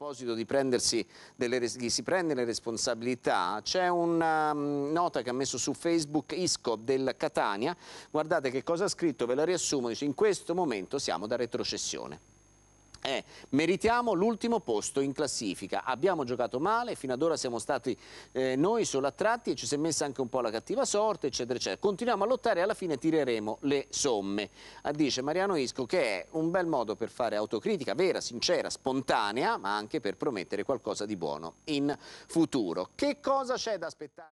proposito di prendersi delle, di si prende le responsabilità, c'è una um, nota che ha messo su Facebook Isco del Catania, guardate che cosa ha scritto, ve la riassumo, dice in questo momento siamo da retrocessione. Eh, meritiamo l'ultimo posto in classifica. Abbiamo giocato male, fino ad ora siamo stati eh, noi solo attratti e ci si è messa anche un po' la cattiva sorte, eccetera, eccetera. Continuiamo a lottare e alla fine tireremo le somme. Ah, dice Mariano Isco che è un bel modo per fare autocritica, vera, sincera, spontanea, ma anche per promettere qualcosa di buono in futuro. Che cosa c'è da aspettare?